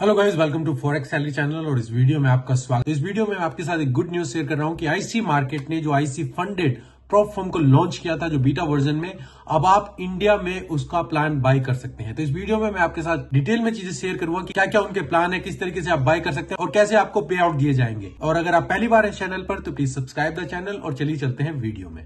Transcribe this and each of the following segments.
hello guys welcome to forex salary channel और इस video में आपका स्वागत इस वीडियो में मैं आपके साथ एक गुड न्यूज शेयर कर रहा हूं कि आईसी मार्केट ने जो आईसी फंडेड प्रॉप फॉर्म को लॉन्च किया था जो बीटा वर्जन में अब आप इंडिया में उसका प्लान बाय कर सकते हैं तो इस वीडियो में मैं आपके साथ डिटेल में चीजें शेयर करूंगा कि क्या क्या उनके प्लान है किस तरीके से आप बाय कर सकते हैं और कैसे आपको पे आउट दिए जाएंगे और अगर आप पहली बार इस चैनल पर तो प्लीज सब्सक्राइब द चैनल और चलिए चलते हैं वीडियो में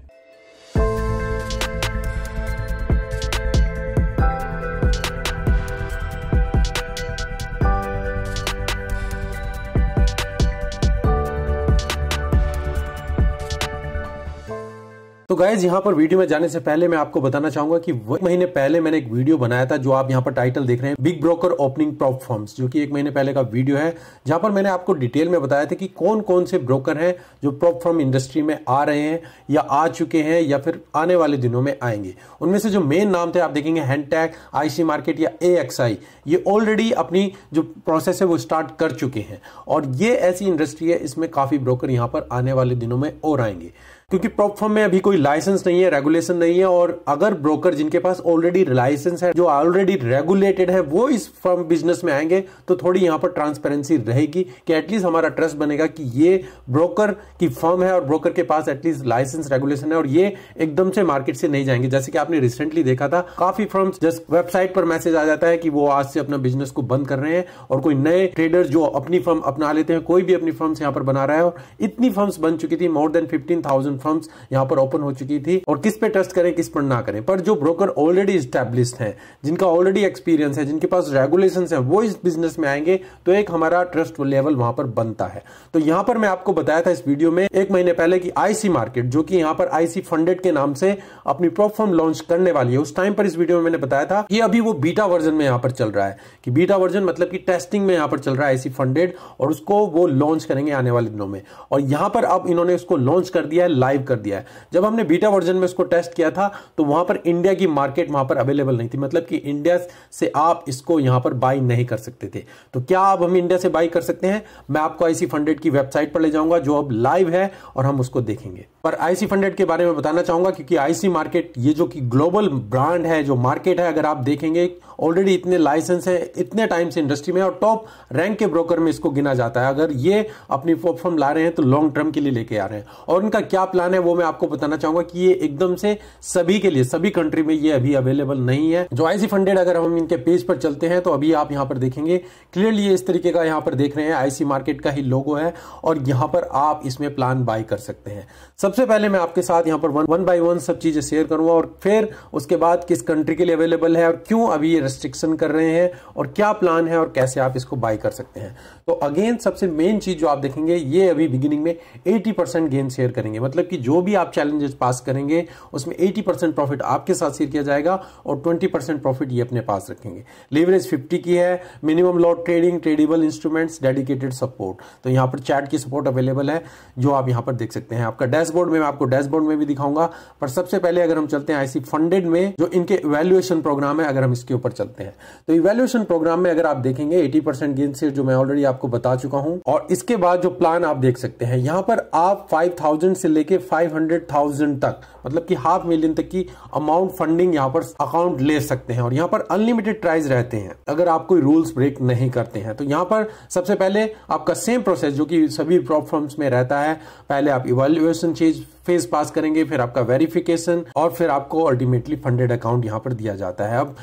तो गाइज यहाँ पर वीडियो में जाने से पहले मैं आपको बताना चाहूंगा कि एक महीने पहले मैंने एक वीडियो बनाया था जो आप यहाँ पर टाइटल देख रहे हैं big broker opening prop firms जो कि एक महीने पहले का वीडियो है जहां पर मैंने आपको डिटेल में बताया था कि कौन कौन से ब्रोकर हैं जो प्रॉप फॉर्म इंडस्ट्री में आ रहे हैं या आ चुके हैं या फिर आने वाले दिनों में आएंगे उनमें से जो मेन नाम थे आप देखेंगे हैंडटैग आईसी मार्केट या ए ये ऑलरेडी अपनी जो प्रोसेस है वो स्टार्ट कर चुके हैं और ये ऐसी इंडस्ट्री है इसमें काफी ब्रोकर यहाँ पर आने वाले दिनों में और आएंगे क्योंकि प्रॉप फॉर्म में अभी कोई लाइसेंस नहीं है रेगुलेशन नहीं है और अगर ब्रोकर जिनके पास ऑलरेडी लाइसेंस है जो ऑलरेडी रेगुलेटेड है वो इस फर्म बिजनेस में आएंगे तो थोड़ी यहां पर ट्रांसपेरेंसी रहेगी कि एटलीस्ट हमारा ट्रस्ट बनेगा कि ये ब्रोकर की फर्म है और ब्रोकर के पास एटलीस्ट लाइसेंस रेगुलेशन है और ये एकदम से मार्केट से नहीं जाएंगे जैसे कि आपने रिसेंटली देखा था काफी फर्म जस्ट वेबसाइट पर मैसेज आ जाता है कि वो आज से अपना बिजनेस को बंद कर रहे हैं और कोई नए ट्रेडर जो अपनी फर्म अपना लेते हैं कोई भी अपनी फर्म्स यहाँ पर बना रहा है और इतनी फर्म्स बन चुकी थी more than fifteen thousand firms यहाँ पर ओपन हो चुकी थी और किस पे ट्रस्ट करें किस पर ना करें पर जो ब्रोकर ऑलरेडी स्टेब्लिश है जिनका ऑलरेडी एक्सपीरियंस है जिनके पास रेगुलेशन है वो इस बिजनेस में आएंगे तो एक हमारा ट्रस्ट लेवल वहां पर बनता है तो यहां पर मैं आपको बताया था इस वीडियो में एक महीने पहले की आईसी मार्केट जो कि यहां पर आईसी फंडेड के नाम से अपनी प्लेटफॉर्म लॉन्च करने वाली है उस टाइम पर इस वीडियो में मैंने बताया था कि अभी वो बीटा वर्जन में यहां पर चल रहा है कि बीटा वर्जन मतलब कि टेस्टिंग में यहां पर चल रहा है आईसी फंडेड और उसको वो लॉन्च करेंगे आने वाले दिनों में और यहां पर अब इन्होंने उसको लॉन्च कर दिया है लाइव कर दिया है जब हमने बीटा वर्जन में इसको टेस्ट किया था तो वहां पर इंडिया की मार्केट वहां पर अवेलेबल नहीं थी मतलब कि इंडिया से आप इसको यहां पर बाई नहीं कर सकते थे तो क्या आप हम इंडिया से बाई कर सकते हैं मैं आपको आईसी फंडेड की वेबसाइट पर ले जाऊंगा जो अब लाइव है और हम उसको देखेंगे पर आईसी फंडेड के बारे में बताना चाहूंगा क्योंकि आईसी मार्केट ये जो कि ग्लोबल ब्रांड है जो मार्केट है अगर आप देखेंगे ऑलरेडी इतने लाइसेंस है इतने टाइम से इंडस्ट्री में और टॉप रैंक के ब्रोकर में इसको गिना जाता है अगर ये अपनी प्लेटफॉर्म ला रहे हैं तो लॉन्ग टर्म के लिए लेके आ रहे हैं और इनका क्या प्लान है वो मैं आपको बताना चाहूंगा कि ये एकदम से सभी के लिए सभी कंट्री में ये अभी अवेलेबल नहीं है जो आईसी फंडेड अगर हम इनके पेज पर चलते हैं तो अभी आप यहाँ पर देखेंगे क्लियरली इस तरीके का यहाँ पर देख रहे हैं आईसी मार्केट का ही लोगो है और यहाँ पर आप इसमें प्लान बाय कर सकते हैं सबसे पहले मैं आपके साथ यहाँ पर वन वन बाई वन सब चीजें शेयर करूंगा और फिर उसके बाद किस कंट्री के लिए अवेलेबल है और क्यों अभी ये रेस्ट्रिक्शन कर रहे हैं और क्या प्लान है और कैसे आप इसको बाय कर सकते हैं तो अगेन सबसे मेन चीज जो आप देखेंगे ये अभी बिगिनिंग में एटी परसेंट गेन शेयर करेंगे मतलब मतलब कि जो भी आप चैलेंजेस पास करेंगे उसमें 80 परसेंट प्रॉफिट आपके साथ शेयर किया जाएगा और 20 परसेंट प्रॉफिट ये अपने पास रखेंगे लेवरेज 50 की है minimum lot trading tradable instruments dedicated support तो यहाँ पर चैट की सपोर्ट अवेलेबल है जो आप यहाँ पर देख सकते हैं आपका डैशबोर्ड में मैं आपको डैशबोर्ड में भी दिखाऊंगा पर सबसे पहले अगर हम चलते हैं आईसी फंडेड में जो इनके इवेल्युएशन प्रोग्राम है अगर हम इसके ऊपर चलते हैं तो इवेल्युएशन प्रोग्राम में अगर आप देखेंगे एटी परसेंट गेंद से जो मैं ऑलरेडी आपको बता चुका हूं और इसके बाद जो प्लान आप देख सकते हैं यहां पर आप फाइव से लेकर लेके 500,000 तक मतलब कि हाफ मिलियन तक की अमाउंट फंडिंग यहाँ पर अकाउंट ले सकते हैं और यहाँ पर अनलिमिटेड ट्राइज रहते हैं अगर आप कोई रूल्स ब्रेक नहीं करते हैं तो यहाँ पर सबसे पहले आपका सेम प्रोसेस जो कि सभी प्लेटफॉर्म्स में रहता है पहले आप इवेल्यूएशन चीज फेज पास करेंगे फिर आपका वेरिफिकेशन और फिर आपको अल्टीमेटली फंडेड अकाउंट यहां पर दिया जाता है अब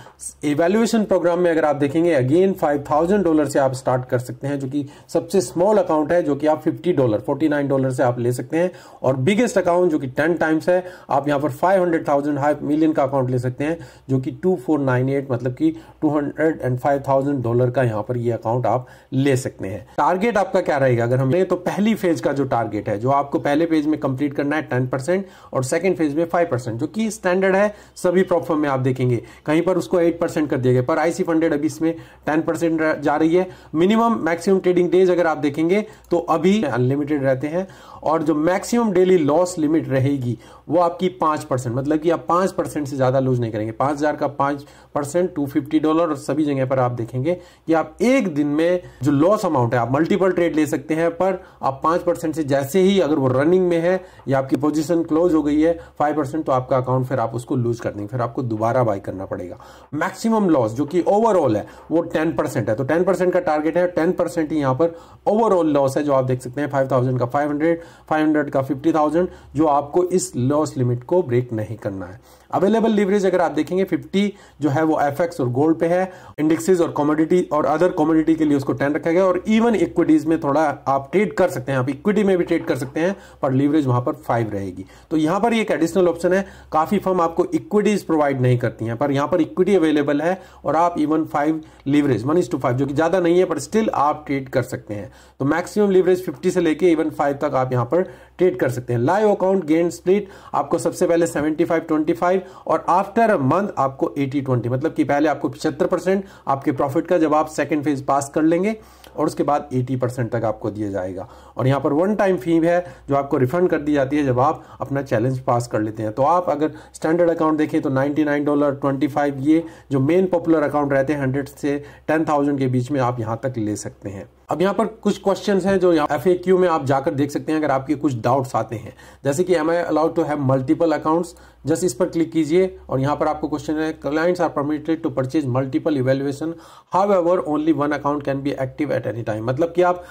इवेल्युएशन प्रोग्राम में अगर आप देखेंगे अगेन फाइव थाउजेंड डॉलर से आप स्टार्ट कर सकते हैं जो कि सबसे स्मॉल अकाउंट है जो कि आप fifty dollar forty nine dollar से आप ले सकते हैं और बिगेस्ट अकाउंट जो कि टेन टाइम्स है आप यहाँ पर फाइव हंड्रेड थाउजेंड मिलियन का अकाउंट ले सकते हैं जो कि टू फोर नाइन एट मतलब कि two hundred and five thousand dollar का यहाँ पर ये अकाउंट आप ले सकते हैं टारगेट आपका क्या रहेगा अगर हम ले तो पहली फेज का जो टारगेट है जो आपको पहले पेज में कंप्लीट करना है टेन परसेंट और सेकेंड फेज में फाइव परसेंट जो कि स्टैंडर्ड है सभी प्रॉप में आप देखेंगे कहीं पर उसको एट परसेंट कर दिया गया पर आईसी फंडेड अभी इसमें टेन परसेंट जा रही है मिनिमम मैक्सिमम ट्रेडिंग डेज अगर आप देखेंगे तो अभी अनलिमिटेड रहते हैं और जो मैक्सिमम डेली लॉस लिमिट रहेगी वो आपकी पांच परसेंट मतलब कि आप पांच परसेंट से ज्यादा लूज नहीं करेंगे पांच हजार का पांच परसेंट टू फिफ्टी डॉलर और सभी जगह पर आप देखेंगे कि आप एक दिन में जो लॉस अमाउंट है आप मल्टीपल ट्रेड ले सकते हैं पर आप पांच परसेंट से जैसे ही अगर वो रनिंग में है या आपकी पोजीशन क्लोज हो गई है फाइव परसेंट तो आपका अकाउंट फिर आप उसको लूज कर देंगे फिर आपको दोबारा बाई करना पड़ेगा मैक्सिमम लॉस जो कि ओवरऑल है वो टेन परसेंट है तो टेन परसेंट का टारगेट है टेन परसेंट ही यहाँ पर ओवरऑल लॉस है जो आप देख सकते हैं फाइव थाउजेंड का फाइव हंड्रेड फाइव हंड्रेड का फिफ्टी थाउजेंड जो आपको इस लॉस लिमिट को ब्रेक नहीं करना है अवेलेबल लीवरेज अगर आप देखेंगे 50 जो है वो एफ और गोल्ड पे है इंडेक्सेस और कॉमोडिटी और अदर कॉमोडिटी के लिए उसको टेन रखा गया और इवन इक्विटीज में थोड़ा आप ट्रेड कर सकते हैं आप इक्विटी में भी ट्रेड कर सकते हैं पर लीवरेज वहां पर फाइव रहेगी तो यहां पर एक एडिशनल ऑप्शन है काफी फर्म आपको इक्विटीज प्रोवाइड नहीं करती हैं पर यहां पर इक्विटी अवेलेबल है और आप even five leverage one to five जो कि ज्यादा नहीं है पर स्टिल आप ट्रेड कर सकते हैं तो मैक्सिमम लीवरेज फिफ्टी से लेकर इवन फाइव तक आप यहां पर ट्रेड कर सकते हैं लाइव अकाउंट गेन स्प्लिट आपको सबसे पहले सेवेंटी फाइव ट्वेंटी फाइव और आफ्टर अ मंथ आपको एटी ट्वेंटी मतलब कि पहले आपको पिछहत्तर परसेंट आपके प्रॉफिट का जब आप सेकेंड फेज पास कर लेंगे और उसके बाद 80 परसेंट तक आपको दिया जाएगा और यहाँ पर वन टाइम फी है जो आपको रिफंड कर दी जाती है जब आप अपना चैलेंज पास कर लेते हैं तो आप अगर स्टैंडर्ड अकाउंट देखें तो 99 डॉलर 25 ये जो मेन पॉपुलर अकाउंट रहते हैं 100 से 10,000 के बीच में आप यहाँ तक ले सकते हैं अब यहाँ पर कुछ क्वेश्चन हैं जो एफ ए क्यू में आप जाकर देख सकते हैं अगर आपके कुछ डाउट्स आते हैं जैसे कि am I allowed to have multiple accounts just इस पर क्लिक कीजिए और यहाँ पर आपको क्वेश्चन है clients are permitted to purchase multiple evaluation however only one account can be active at any time मतलब कि आप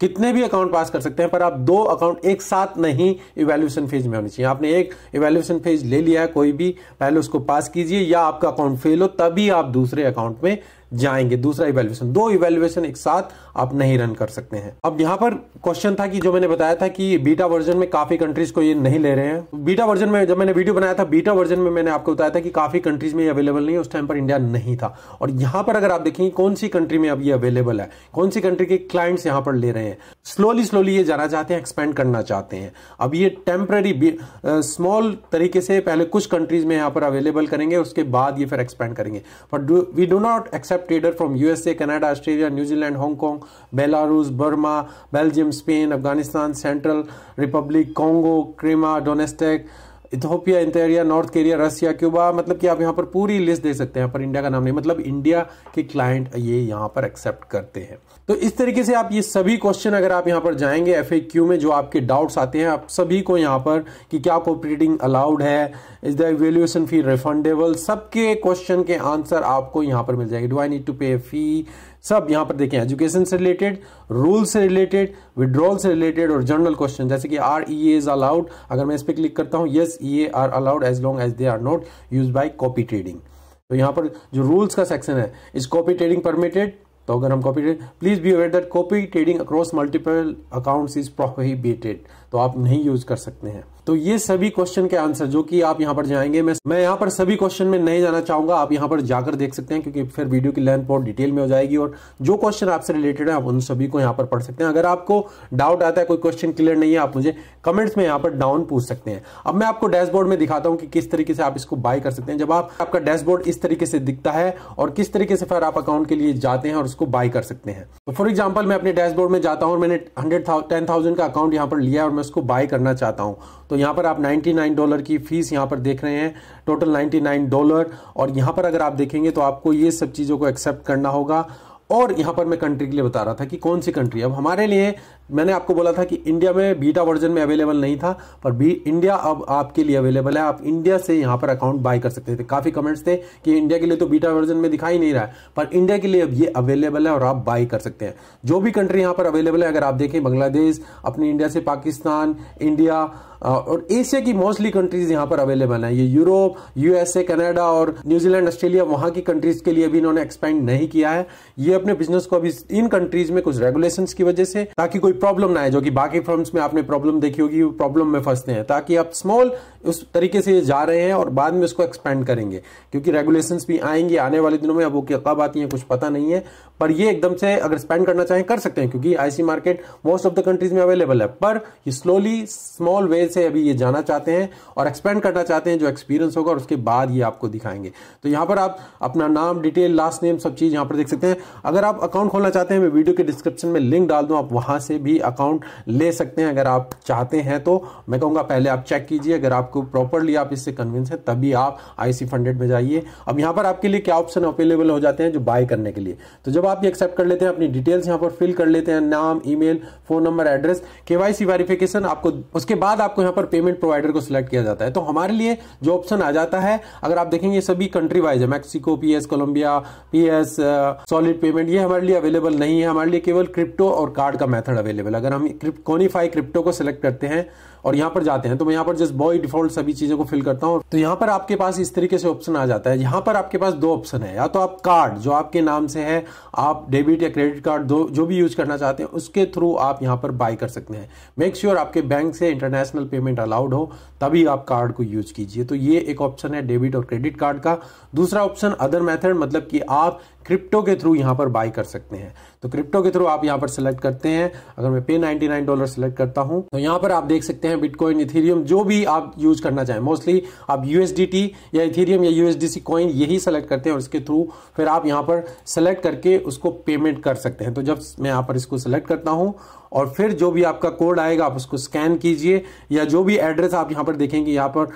कितने भी अकाउंट पास कर सकते हैं पर आप दो अकाउंट एक साथ नहीं इवेल्यूशन फेज में होनी चाहिए आपने एक इवेल्यूशन फेज ले लिया है कोई भी पहले उसको पास कीजिए या आपका अकाउंट फेल हो तभी आप दूसरे अकाउंट में जाएंगे दूसरा इवेल्युएशन दो इवेल्युएशन एक साथ आप नहीं रन कर सकते हैं अब यहाँ पर क्वेश्चन था कि जो मैंने बताया था कि बीटा वर्जन में काफी कंट्रीज को ये नहीं ले रहे हैं बीटा वर्जन में जब मैंने वीडियो बनाया था बीटा वर्जन में मैंने आपको बताया था कि काफी कंट्रीज में अवेलेबल नहीं उस टाइम पर इंडिया नहीं था और यहां पर अगर आप देखेंगे कौन सी कंट्री में अब ये अवेलेबल है कौन सी कंट्री के क्लाइंट्स यहां पर ले रहे हैं स्लोली स्लोली ये जाना चाहते हैं एक्सपेंड करना चाहते हैं अब ये टेम्पररी स्मॉल तरीके से पहले कुछ कंट्रीज में यहां पर अवेलेबल करेंगे उसके बाद ये फिर एक्सपेंड करेंगे but we do not accept trader from USA, Canada, Australia, New Zealand, Hong Kong, Belarus, Burma, Belgium, Spain, Afghanistan, Central Republic, Congo, Crimea, Donetsk, Ethiopia Eritrea North Korea Russia Cuba मतलब कि आप यहाँ पर पूरी list दे सकते हैं पर India का नाम नहीं मतलब इंडिया के क्लाइंट ये यहाँ पर एक्सेप्ट करते हैं तो इस तरीके से आप ये सभी क्वेश्चन अगर आप यहाँ पर जाएंगे एफ में जो आपके डाउट्स आते हैं आप सभी को यहाँ पर कि क्या कॉपरेटिंग अलाउड है is the evaluation fee refundable सबके क्वेश्चन के आंसर आपको यहाँ पर मिल जाएगी डू आई नीड टू पे फी सब यहाँ पर देखें एजुकेशन से रिलेटेड रूल से रिलेटेड विड्रॉल से रिलेटेड और जनरल क्वेश्चन जैसे कि आर ई एज अलाउड अगर मैं इस पर क्लिक करता हूं yes E A are allowed as long as they are not use by copy trading तो यहाँ पर जो रूल्स का सेक्शन है इज कॉपी ट्रेडिंग परमिटेड तो अगर हम copy trade please be aware that copy trading across multiple accounts is prohibited तो आप नहीं यूज कर सकते हैं तो ये सभी क्वेश्चन के आंसर जो कि आप यहाँ पर जाएंगे मैं मैं यहाँ पर सभी क्वेश्चन में नहीं जाना चाहूंगा आप यहाँ पर जाकर देख सकते हैं क्योंकि फिर वीडियो की लेंथ बहुत डिटेल में हो जाएगी और जो क्वेश्चन आपसे रिलेटेड है आप उन सभी को यहाँ पर पढ़ सकते हैं अगर आपको डाउट आता है कोई क्वेश्चन क्लियर नहीं है आप मुझे कमेंट्स में यहाँ पर डाउन पूछ सकते हैं अब मैं आपको डैशबोर्ड में दिखाता हूँ कि किस तरीके से आप इसको बाय कर सकते हैं जब आप आपका डैशबोर्ड इस तरीके से दिखता है और किस तरीके से फिर आप अकाउंट के लिए जाते हैं और उसको बाय कर सकते हैं तो फॉर एग्जाम्पल मैं अपने डैशबोर्ड में जाता हूँ और मैंने हंड्रेड टेन थाउजेंड का अकाउंट यहाँ पर लिया और मैं उसको बाय करना चाहता हूँ तो यहाँ पर आप 99 डॉलर की फीस यहाँ पर देख रहे हैं टोटल 99 डॉलर और यहाँ पर अगर आप देखेंगे तो आपको ये सब चीज़ों को एक्सेप्ट करना होगा और यहाँ पर मैं कंट्री के लिए बता रहा था कि कौन सी कंट्री अब हमारे लिए मैंने आपको बोला था कि इंडिया में बीटा वर्जन में अवेलेबल नहीं था पर भी इंडिया अब आपके लिए अवेलेबल है आप इंडिया से यहाँ पर अकाउंट बाय कर सकते थे काफ़ी कमेंट्स थे कि इंडिया के लिए तो बीटा वर्जन में दिखाई नहीं रहा है पर इंडिया के लिए अब ये अवेलेबल है और आप बाय कर सकते हैं जो भी कंट्री यहाँ पर अवेलेबल है अगर आप देखें बांग्लादेश अपने इंडिया से पाकिस्तान इंडिया और एशिया की मोस्टली कंट्रीज यहाँ पर अवेलेबल है ये यूरोप यूएसए कनाडा और न्यूजीलैंड ऑस्ट्रेलिया वहां की कंट्रीज के लिए भी इन्होंने एक्सपेंड नहीं किया है ये अपने बिजनेस को अभी इन कंट्रीज में कुछ रेगुलेशन की वजह से ताकि कोई कोई प्रॉब्लम ना आए जो कि बाकी फर्म्स में आपने प्रॉब्लम देखी होगी प्रॉब्लम में फंसते हैं ताकि आप स्मॉल उस तरीके से जा रहे हैं और बाद में उसको एक्सपेंड करेंगे क्योंकि रेगुलेशन भी आएंगे आने वाले दिनों में अब वो कब आती है कुछ पता नहीं है पर ये एकदम से अगर स्पेंड करना चाहें कर सकते हैं क्योंकि IC market most of the countries में अवेलेबल है पर ये स्लोली स्मॉल वे से अभी ये जाना चाहते हैं और एक्सपेंड करना चाहते हैं जो एक्सपीरियंस होगा और उसके बाद ये आपको दिखाएंगे तो यहां पर आप अपना नाम डिटेल लास्ट नेम सब चीज़ यहां पर देख सकते हैं अगर आप अकाउंट खोलना चाहते हैं मैं वीडियो के डिस्क्रिप्शन में लिंक डाल दूं आप वहां से भी अकाउंट ले सकते हैं अगर आप चाहते हैं तो मैं कहूंगा पहले आप चेक कीजिए अगर आपको प्रॉपरली आप इससे कन्विंस है तभी आप आईसी फंडेड में जाइए अब यहां पर आपके लिए क्या ऑप्शन अवेलेबल हो जाते हैं जो बाय करने के लिए तो जब आप ये एक्सेप्ट कर लेते हैं अपनी डिटेल्स यहां पर फिल कर लेते हैं नाम email phone number address KYC verification आपको उसके बाद आपको यहां पर पेमेंट प्रोवाइडर को सिलेक्ट किया जाता है तो हमारे लिए जो ऑप्शन आ जाता है अगर आप देखेंगे सभी कंट्री वाइज है Mexico PS Colombia PS solid payment ये हमारे लिए अवेलेबल नहीं है हमारे लिए केवल क्रिप्टो और कार्ड का मेथड अवेलेबल अवेलेबल अगर हम कोनीफाई क्रिप्टो को सिलेक्ट करते हैं और यहाँ पर जाते हैं तो मैं यहाँ पर जस्ट बॉय डिफॉल्ट सभी चीज़ों को फिल करता हूँ तो यहाँ पर आपके पास इस तरीके से ऑप्शन आ जाता है यहाँ पर आपके पास दो ऑप्शन है या तो आप कार्ड जो आपके नाम से है आप डेबिट या क्रेडिट कार्ड दो जो भी यूज करना चाहते हैं उसके थ्रू आप यहाँ पर बाय कर सकते हैं मेक श्योर sure आपके बैंक से इंटरनेशनल पेमेंट अलाउड हो तभी आप कार्ड को यूज कीजिए तो ये एक ऑप्शन है डेबिट और क्रेडिट कार्ड का दूसरा ऑप्शन अदर मैथड मतलब कि आप क्रिप्टो के थ्रू यहाँ पर बाई कर सकते हैं तो क्रिप्टो के थ्रू आप यहाँ पर सिलेक्ट करते हैं अगर मैं पे 99 डॉलर सिलेक्ट करता हूँ तो यहाँ पर आप देख सकते हैं बिटकॉइन इथेरियम जो भी आप यूज करना चाहें मोस्टली आप यूएसडीटी या इथेरियम या यूएसडीसी कॉइन यही सेलेक्ट करते हैं और इसके थ्रू फिर आप यहाँ पर सेलेक्ट करके उसको पेमेंट कर सकते हैं तो जब मैं यहाँ पर इसको सेलेक्ट करता हूँ और फिर जो भी आपका कोड आएगा आप उसको स्कैन कीजिए या जो भी एड्रेस आप यहाँ पर देखेंगे यहाँ पर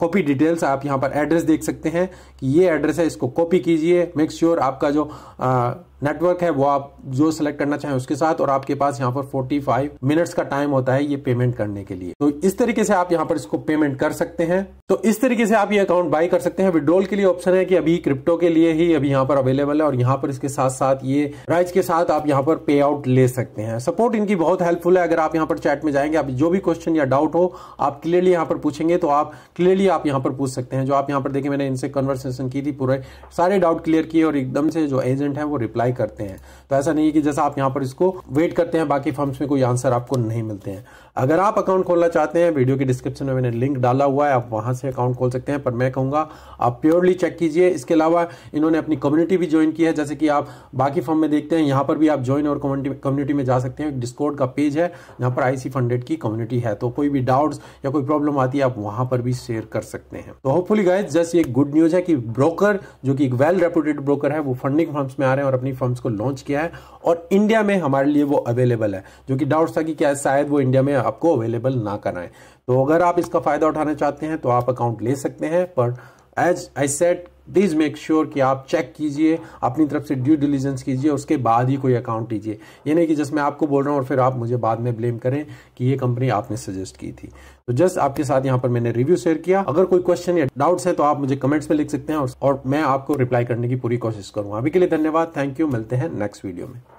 कॉपी डिटेल्स आप यहाँ पर एड्रेस देख सकते हैं कि ये एड्रेस है इसको कॉपी कीजिए मेक श्योर sure आपका जो आ, नेटवर्क है वो आप जो सिलेक्ट करना चाहें उसके साथ और आपके पास यहाँ पर 45 मिनट्स का टाइम होता है ये पेमेंट करने के लिए तो इस तरीके से आप यहाँ पर इसको पेमेंट कर सकते हैं तो इस तरीके से आप ये अकाउंट बाय कर सकते हैं विड्रोल के लिए ऑप्शन है कि अभी क्रिप्टो के लिए ही अभी यहाँ पर अवेलेबल है और यहाँ पर इसके साथ साथ ये प्राइज के साथ आप यहाँ पर पे आउट ले सकते हैं सपोर्ट इनकी बहुत हेल्पफुल है अगर आप यहाँ पर चैट में जाएंगे आप जो भी क्वेश्चन या डाउट हो आप क्लियरली यहाँ पर पूछेंगे तो आप क्लियरली आप यहाँ पर पूछ सकते हैं जो आप यहाँ पर देखिए मैंने इनसे कन्वर्सेशन की थी पूरे सारे डाउट क्लियर किए और एकदम से जो एजेंट है वो रिप्लाई अप्लाई करते हैं तो ऐसा नहीं है कि जैसा आप यहाँ पर इसको वेट करते हैं बाकी फॉर्म्स में कोई आंसर आपको नहीं मिलते हैं अगर आप अकाउंट खोलना चाहते हैं वीडियो के डिस्क्रिप्शन में मैंने लिंक डाला हुआ है आप वहाँ से अकाउंट खोल सकते हैं पर मैं कहूँगा आप प्योरली चेक कीजिए इसके अलावा इन्होंने अपनी कम्युनिटी भी ज्वाइन की है जैसे कि आप बाकी फॉर्म में देखते हैं यहाँ पर भी आप ज्वाइन और कम्युनिटी में जा सकते हैं डिस्कोड का पेज है यहाँ पर आईसी फंडेड की कम्युनिटी है तो कोई भी डाउट्स या कोई प्रॉब्लम आती है आप वहाँ पर भी शेयर कर सकते हैं तो होपफुली गाइज जस्ट ये गुड न्यूज है कि ब्रोकर जो कि एक वेल रेपुटेड ब्रोकर है वो फंडिंग फॉर्म्स में आ रहे हैं और अपनी फर्म्स को लॉन्च किया है और इंडिया में हमारे लिए वो अवेलेबल है जो कि डाउट था कि क्या शायद वो इंडिया में आपको अवेलेबल ना कराएं तो अगर आप इसका फायदा उठाना चाहते हैं तो आप अकाउंट ले सकते हैं पर as I said please make sure कि आप चेक कीजिए अपनी तरफ से ड्यू डिलीजेंस कीजिए उसके बाद ही कोई अकाउंट लीजिए ये नहीं कि जस्ट मैं आपको बोल रहा हूँ और फिर आप मुझे बाद में ब्लेम करें कि ये कंपनी आपने सजेस्ट की थी तो जस्ट आपके साथ यहाँ पर मैंने रिव्यू शेयर किया अगर कोई क्वेश्चन या डाउट्स है तो आप मुझे कमेंट्स में लिख सकते हैं और मैं आपको रिप्लाई करने की पूरी कोशिश करूँगा अभी के लिए धन्यवाद थैंक यू मिलते हैं नेक्स्ट वीडियो में